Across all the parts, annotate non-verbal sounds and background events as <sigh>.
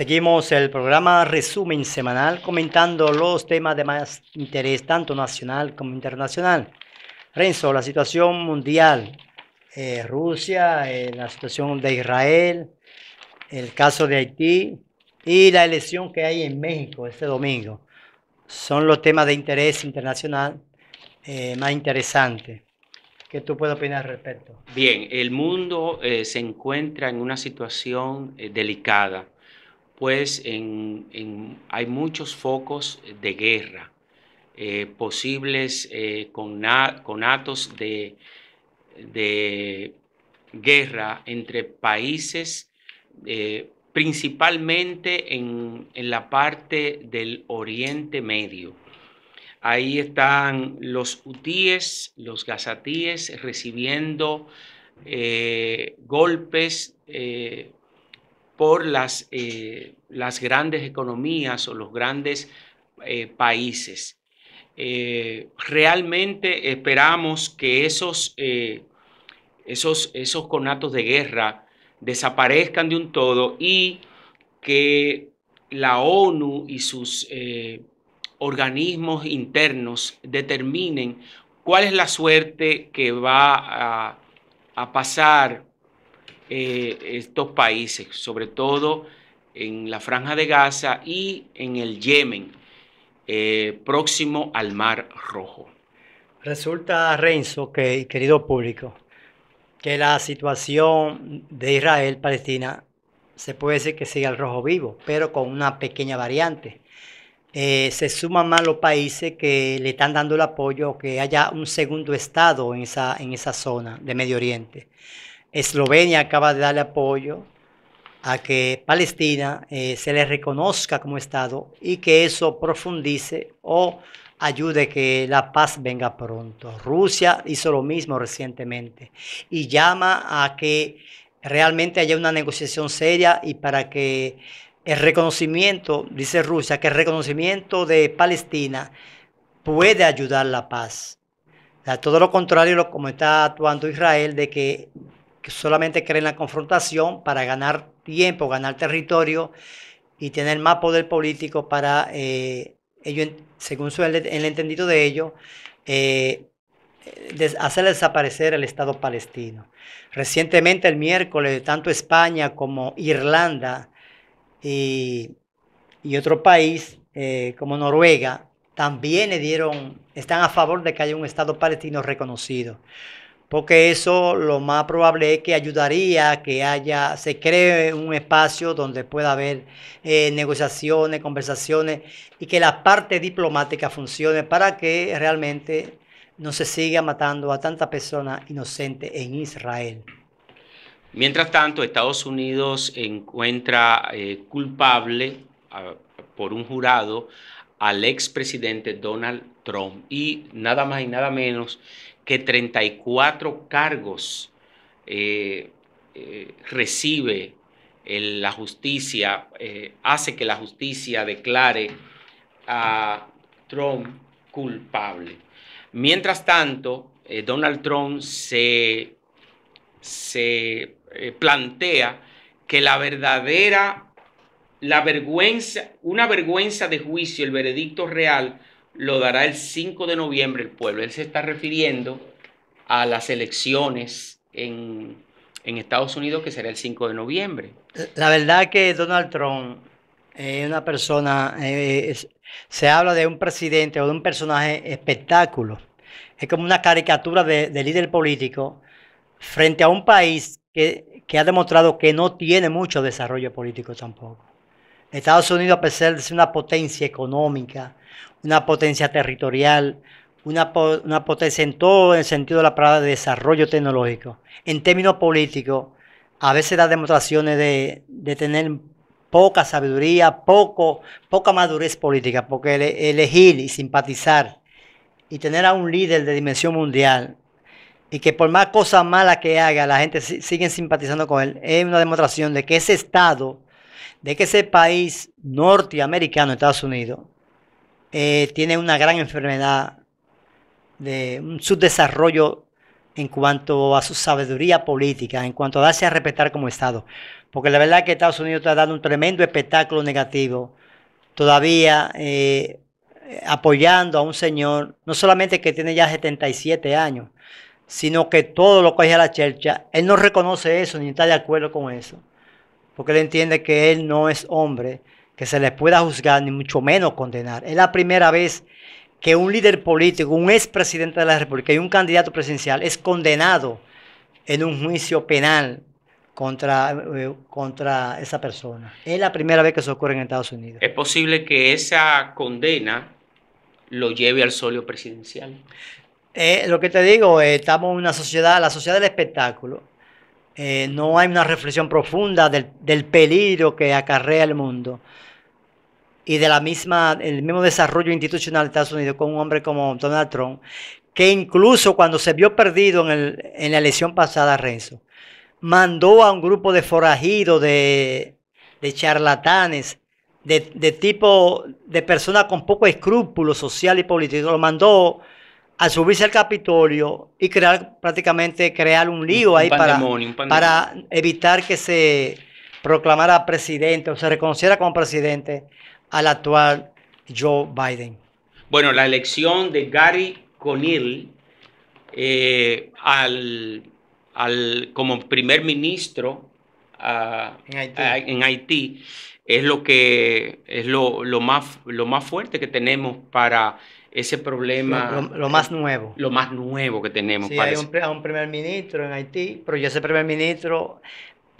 Seguimos el programa Resumen Semanal comentando los temas de más interés tanto nacional como internacional. Renzo, la situación mundial, eh, Rusia, eh, la situación de Israel, el caso de Haití y la elección que hay en México este domingo. Son los temas de interés internacional eh, más interesantes. ¿Qué tú puedes opinar al respecto? Bien, el mundo se encuentra en una situación delicada pues hay muchos focos de guerra, eh, posibles eh, conatos de, guerra entre países, eh, principalmente en, en, la parte del Oriente Medio. Ahí están los hutíes, los gazatíes recibiendo eh, golpes por las, eh, las grandes economías o los grandes eh, países. Eh, realmente esperamos que esos, esos, esos conatos de guerra desaparezcan de un todo y que la ONU y sus organismos internos determinen cuál es la suerte que va a pasar eh, estos países, sobre todo en la franja de Gaza y en el Yemen, eh, próximo al Mar Rojo. Resulta, Renzo, que, querido público, que la situación de Israel-Palestina se puede decir que sigue al rojo vivo, pero con una pequeña variante. Eh, se suman más los países que le están dando el apoyo que haya un segundo estado en esa, en esa zona de Medio Oriente. Eslovenia acaba de darle apoyo a que Palestina eh, se le reconozca como Estado y que eso profundice o ayude que la paz venga pronto. Rusia hizo lo mismo recientemente y llama a que realmente haya una negociación seria y para que el reconocimiento, dice Rusia, que el reconocimiento de Palestina puede ayudar la paz. A todo lo contrario, lo, como está actuando Israel, de que que solamente creen la confrontación para ganar tiempo, ganar territorio y tener más poder político para eh, ellos, según su, el, entendido de ellos, eh, hacer desaparecer el Estado palestino. Recientemente, el miércoles, tanto España como Irlanda y, otro país eh, como Noruega también le dieron, están a favor de que haya un Estado palestino reconocido porque eso lo más probable es que ayudaría a que haya, se cree un espacio donde pueda haber eh, negociaciones, conversaciones y que la parte diplomática funcione para que realmente no se siga matando a tantas personas inocentes en Israel. Mientras tanto, Estados Unidos encuentra eh, culpable por un jurado al expresidente Donald Trump y nada más y nada menos que 34 cargos eh, eh, recibe la justicia, eh, hace que la justicia declare a Trump culpable. Mientras tanto, Donald Trump se, se plantea que la verdadera, la vergüenza, una vergüenza de juicio, el veredicto real, lo dará el 5 de noviembre el pueblo. Él se está refiriendo a las elecciones en, Estados Unidos que será el 5 de noviembre. La verdad que Donald Trump es una persona, eh, se habla de un presidente o de un personaje espectáculo. Es como una caricatura de, líder político frente a un país que, que, ha demostrado que no tiene mucho desarrollo político tampoco. Estados Unidos, a pesar de ser una potencia económica, una potencia territorial, una, potencia en todo el sentido de la palabra de desarrollo tecnológico. En términos políticos, a veces da demostraciones de, tener poca sabiduría, poco, poca madurez política, porque elegir y simpatizar y tener a un líder de dimensión mundial y que por más cosas malas que haga, la gente sigue simpatizando con él, es una demostración de que ese Estado, de que ese país norteamericano, Estados Unidos, eh, tiene una gran enfermedad de un subdesarrollo en cuanto a su sabiduría política, en cuanto a darse a respetar como Estado. Porque la verdad es que Estados Unidos está dando un tremendo espectáculo negativo, todavía eh, apoyando a un señor, no solamente que tiene ya 77 años, sino que todo lo que hay a la chercha, él no reconoce eso, ni está de acuerdo con eso, porque él entiende que él no es hombre, que se les pueda juzgar, ni mucho menos condenar. Es la primera vez que un líder político, un expresidente de la República y un candidato presidencial es condenado en un juicio penal contra, eh, contra esa persona. Es la primera vez que eso ocurre en Estados Unidos. Es posible que esa condena lo lleve al solio presidencial. Eh, lo que te digo, eh, estamos en una sociedad, la sociedad del espectáculo. no hay una reflexión profunda del, del peligro que acarrea el mundo y de la misma, el mismo desarrollo institucional de Estados Unidos con un hombre como Donald Trump, que incluso cuando se vio perdido en, la elección pasada, Renzo, mandó a un grupo de forajidos, de, charlatanes, de, tipo de personas con poco escrúpulo social y político, lo mandó a subirse al Capitolio y crear prácticamente crear un lío ahí para, para evitar que se proclamara presidente o se reconociera como presidente al actual Joe Biden. Bueno, la elección de Gary Conil eh, al, al, como primer ministro ah, ah, en, Haití. es lo que es lo, más, lo más fuerte que tenemos para ese problema. Lo, más nuevo. Lo más nuevo que tenemos. Sí, hay un, primer ministro en Haití, pero ya ese primer ministro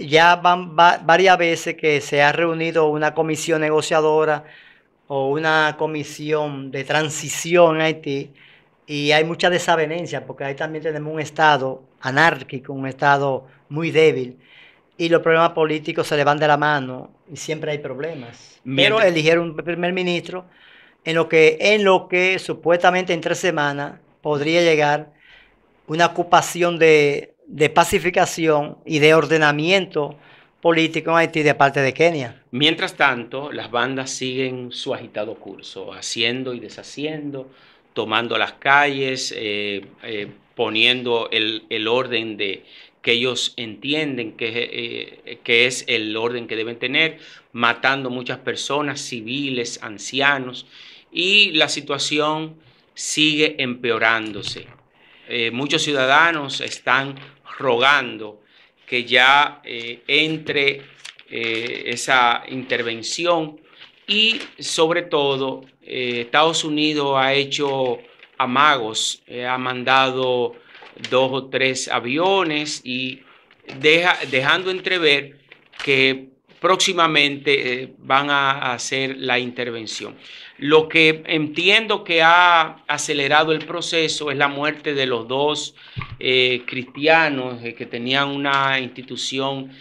ya van varias veces que se ha reunido una comisión negociadora o una comisión de transición en Haití y hay mucha desavenencia porque ahí también tenemos un Estado anárquico, un Estado muy débil y los problemas políticos se le van de la mano y siempre hay problemas. Pero eligieron un primer ministro en lo que, en lo que supuestamente en tres semanas podría llegar una ocupación de, de pacificación y de ordenamiento político en Haití de parte de Kenia. Mientras tanto, las bandas siguen su agitado curso, haciendo y deshaciendo, tomando las calles, eh, eh, poniendo el, orden de que ellos entienden que, eh, que es el orden que deben tener, matando muchas personas, civiles, ancianos, y la situación sigue empeorándose. muchos ciudadanos están rogando que ya eh, entre eh, esa intervención y sobre todo eh, Estados Unidos ha hecho amagos, ha mandado dos o tres aviones y dejando entrever que próximamente eh, van a hacer la intervención. Lo que entiendo que ha acelerado el proceso es la muerte de los dos eh, cristianos eh, que tenían una institución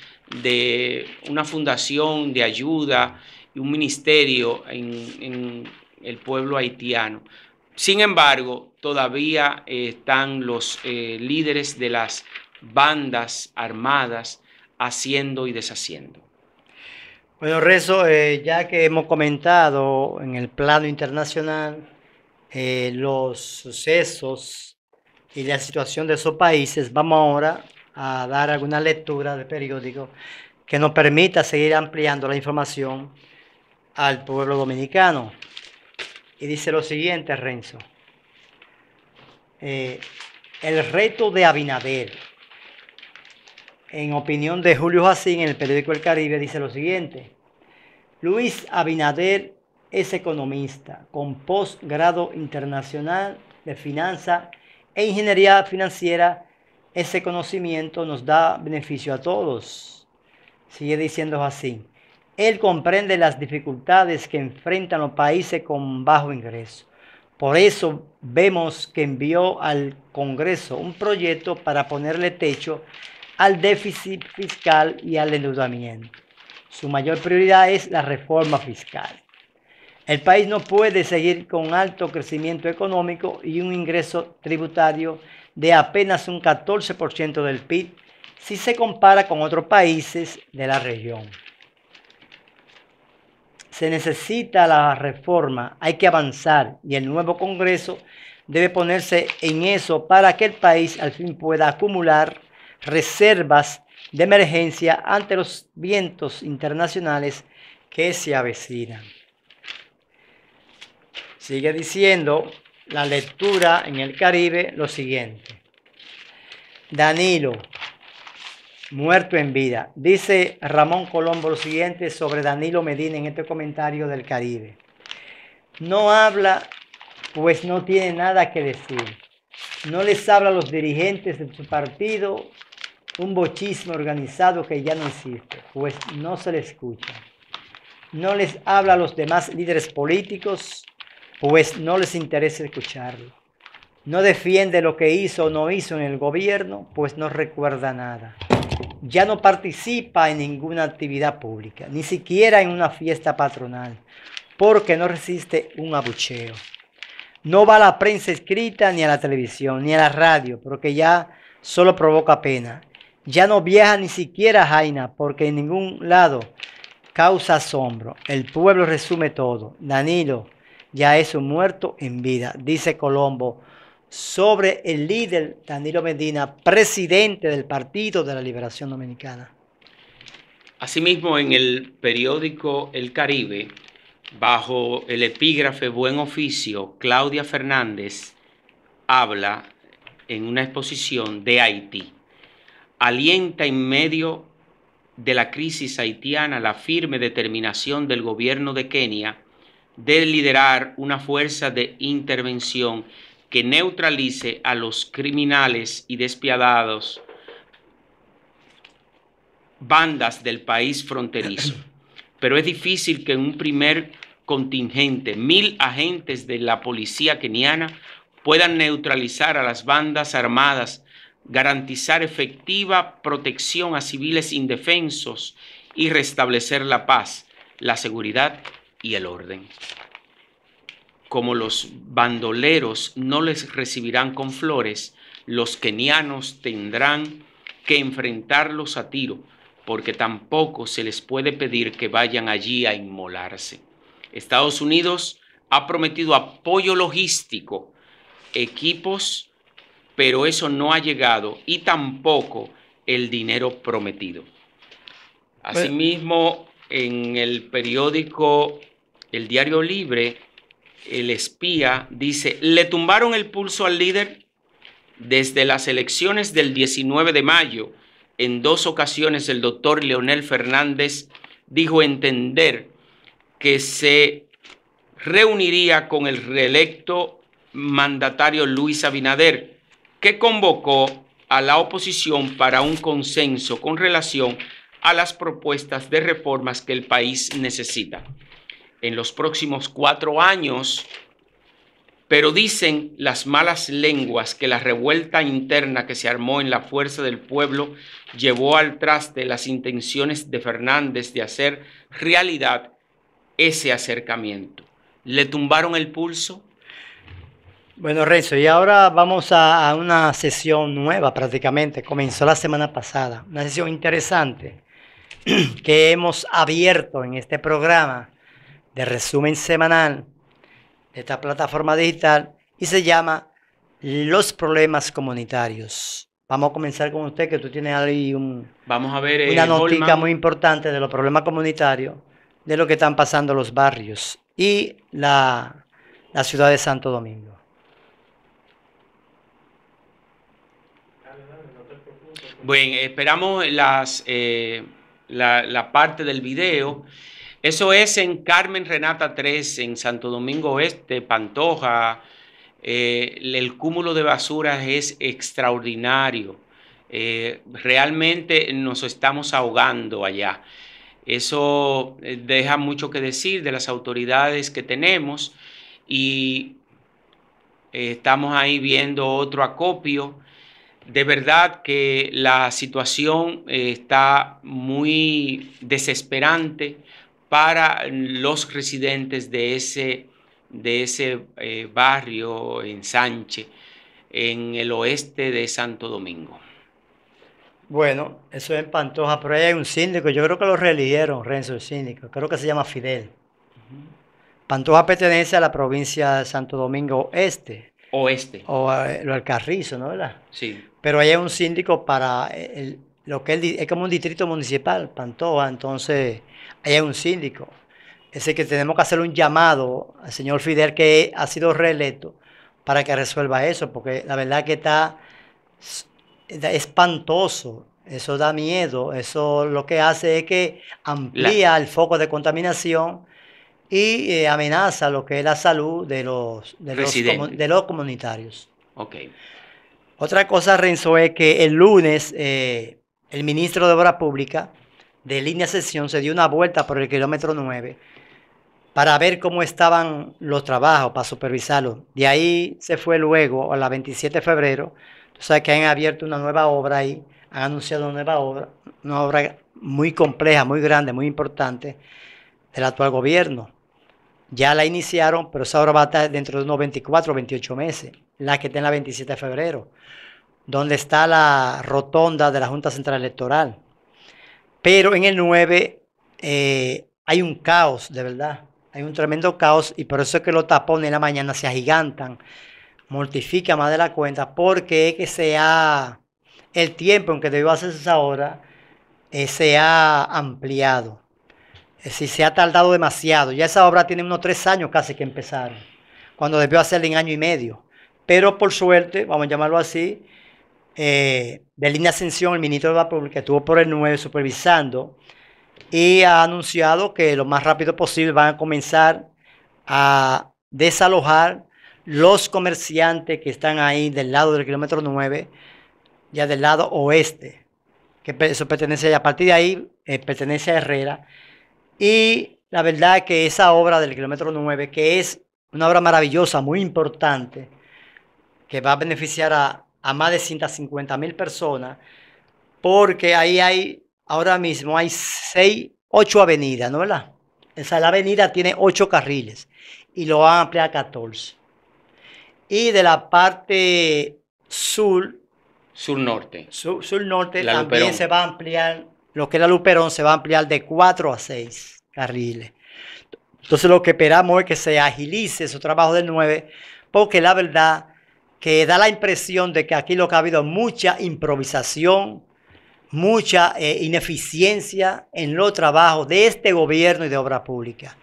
de una fundación de ayuda y un ministerio en el pueblo haitiano. Sin embargo, todavía están los líderes de las bandas armadas haciendo y deshaciendo. Bueno, Renzo, eh, ya que hemos comentado en el plano internacional eh, los sucesos y la situación de esos países, vamos ahora a dar alguna lectura de periódico que nos permita seguir ampliando la información al pueblo dominicano. Y dice lo siguiente, Renzo. Eh, el reto de Abinader en opinión de Julio Jacín en el periódico El Caribe, dice lo siguiente. Luis Abinader es economista con posgrado internacional de finanza e ingeniería financiera. Ese conocimiento nos da beneficio a todos. Sigue diciendo Jacín. Él comprende las dificultades que enfrentan los países con bajo ingreso. Por eso vemos que envió al Congreso un proyecto para ponerle techo al déficit fiscal y al endeudamiento. Su mayor prioridad es la reforma fiscal. El país no puede seguir con alto crecimiento económico y un ingreso tributario de apenas un 14% del PIB si se compara con otros países de la región. Se necesita la reforma, hay que avanzar y el nuevo Congreso debe ponerse en eso para que el país al fin pueda acumular reservas de emergencia ante los vientos internacionales que se avecinan. Sigue diciendo la lectura en el Caribe lo siguiente. Danilo, muerto en vida. Dice Ramón Colombo lo siguiente sobre Danilo Medina en este comentario del Caribe. No habla, pues no tiene nada que decir. No les habla a los dirigentes de su partido un bochismo organizado que ya no existe, pues no se le escucha. No les habla a los demás líderes políticos, pues no les interesa escucharlo. No defiende lo que hizo o no hizo en el gobierno, pues no recuerda nada. Ya no participa en ninguna actividad pública, ni siquiera en una fiesta patronal, porque no resiste un abucheo. No va a la prensa escrita, ni a la televisión, ni a la radio, porque ya solo provoca pena ya no viaja ni siquiera Jaina, porque en ningún lado causa asombro. El pueblo resume todo. Danilo ya es un muerto en vida, dice Colombo, sobre el líder Danilo Medina, presidente del Partido de la Liberación Dominicana. Asimismo, en el periódico El Caribe, bajo el epígrafe Buen Oficio, Claudia Fernández habla en una exposición de Haití alienta en medio de la crisis haitiana la firme determinación del gobierno de Kenia de liderar una fuerza de intervención que neutralice a los criminales y despiadados bandas del país fronterizo. <clears throat> Pero es difícil que en un primer contingente, mil agentes de la policía keniana puedan neutralizar a las bandas armadas garantizar efectiva protección a civiles indefensos y restablecer la paz, la seguridad y el orden. Como los bandoleros no les recibirán con flores, los kenianos tendrán que enfrentarlos a tiro, porque tampoco se les puede pedir que vayan allí a inmolarse. Estados Unidos ha prometido apoyo logístico, equipos pero eso no ha llegado y tampoco el dinero prometido. Asimismo, en el periódico El Diario Libre, el espía dice, le tumbaron el pulso al líder desde las elecciones del 19 de mayo. En dos ocasiones el doctor Leonel Fernández dijo entender que se reuniría con el reelecto mandatario Luis Abinader que convocó a la oposición para un consenso con relación a las propuestas de reformas que el país necesita en los próximos cuatro años, pero dicen las malas lenguas que la revuelta interna que se armó en la fuerza del pueblo llevó al traste las intenciones de Fernández de hacer realidad ese acercamiento. Le tumbaron el pulso, bueno, Renzo, y ahora vamos a, una sesión nueva prácticamente. Comenzó la semana pasada, una sesión interesante <clears throat> que hemos abierto en este programa de resumen semanal de esta plataforma digital y se llama Los problemas comunitarios. Vamos a comenzar con usted, que tú tienes ahí una eh, muy importante de los problemas comunitarios, de lo que están pasando los barrios y la ciudad de Santo Domingo. Bueno, esperamos las, eh, la, parte del video. Eso es en Carmen Renata 3, en Santo Domingo Este, Pantoja. Eh, el cúmulo de basuras es extraordinario. Eh, realmente nos estamos ahogando allá. Eso deja mucho que decir de las autoridades que tenemos y estamos ahí viendo otro acopio de verdad que la situación eh, está muy desesperante para los residentes de ese, de ese eh, barrio en Sánchez, en el oeste de Santo Domingo. Bueno, eso es en Pantoja, pero ahí hay un síndico, yo creo que lo reeligieron, Renzo, el síndico, creo que se llama Fidel. Pantoja pertenece a la provincia de Santo Domingo Este. Oeste. O eh, al Carrizo, ¿no verdad? Sí pero hay un síndico para eh, el, lo que es, es, como un distrito municipal, Pantoa. entonces hay un síndico. Es decir, que tenemos que hacer un llamado al señor Fidel que ha sido reelecto para que resuelva eso, porque la verdad que está, espantoso, eso da miedo, eso lo que hace es que amplía el foco de contaminación y eh, amenaza lo que es la salud de los, de los, de los comunitarios. Okay. Otra cosa, Renzo, es que el lunes eh, el ministro de Obras Públicas de línea sesión se dio una vuelta por el kilómetro 9 para ver cómo estaban los trabajos, para supervisarlos. De ahí se fue luego a la 27 de febrero. Tú sabes que han abierto una nueva obra ahí, han anunciado una nueva obra, una obra muy compleja, muy grande, muy importante del actual gobierno. Ya la iniciaron, pero esa hora va a estar dentro de unos 24 o 28 meses, la que está en la 27 de febrero, donde está la rotonda de la Junta Central Electoral. Pero en el 9 eh, hay un caos, de verdad. Hay un tremendo caos y por eso es que los tapones en la mañana se agigantan, mortifican más de la cuenta, porque es que se ha, el tiempo en que debió hacerse esa hora eh, se ha ampliado si se ha tardado demasiado. Ya esa obra tiene unos tres años casi que empezaron, cuando debió hacerla en año y medio. Pero por suerte, vamos a llamarlo así, de eh, línea Ascensión, el ministro de la Pública, estuvo por el 9 supervisando y ha anunciado que lo más rápido posible van a comenzar a desalojar los comerciantes que están ahí del lado del kilómetro 9, ya del lado oeste, que eso pertenece, a partir de ahí eh, pertenece a Herrera, y la verdad que esa obra del kilómetro 9, que es una obra maravillosa, muy importante, que va a beneficiar a, más de 150 mil personas, porque ahí hay, ahora mismo hay seis ocho avenidas, ¿no verdad? Esa la avenida tiene ocho carriles y lo va a ampliar a 14. Y de la parte sur, sur norte, sur, norte también se va a ampliar lo que era Luperón se va a ampliar de 4 a 6 carriles. Entonces lo que esperamos es que se agilice su trabajo del 9, porque la verdad que da la impresión de que aquí lo que ha habido es mucha improvisación, mucha eh, ineficiencia en los trabajos de este gobierno y de obra pública.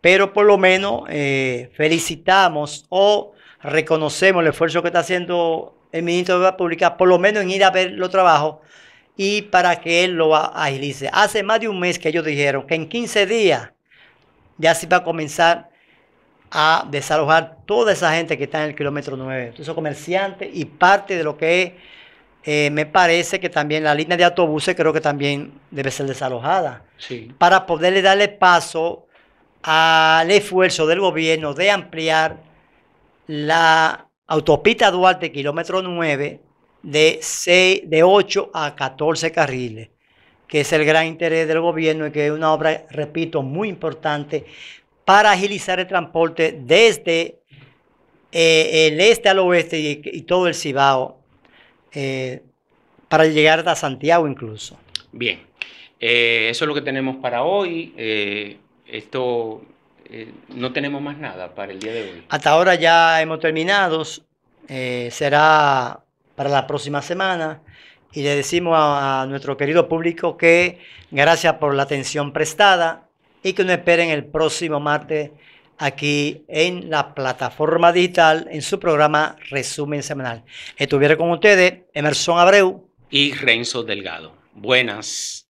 Pero por lo menos eh, felicitamos o reconocemos el esfuerzo que está haciendo el ministro de Obra Pública, por lo menos en ir a ver los trabajos y para que él lo agilice. Hace más de un mes que ellos dijeron que en 15 días ya se va a comenzar a desalojar toda esa gente que está en el kilómetro 9. Esos comerciantes y parte de lo que eh, me parece que también la línea de autobuses creo que también debe ser desalojada. Sí. Para poderle darle paso al esfuerzo del gobierno de ampliar la autopista Duarte, kilómetro 9, de, de 8 a 14 carriles, que es el gran interés del gobierno y que es una obra, repito, muy importante para agilizar el transporte desde eh, el este al oeste y, todo el Cibao, eh, para llegar hasta Santiago incluso. Bien, eh, eso es lo que tenemos para hoy. esto no tenemos más nada para el día de hoy. Hasta ahora ya hemos terminado. será para la próxima semana y le decimos a, nuestro querido público que gracias por la atención prestada y que nos esperen el próximo martes aquí en la plataforma digital en su programa Resumen Semanal. Estuviera con ustedes Emerson Abreu y Renzo Delgado. Buenas.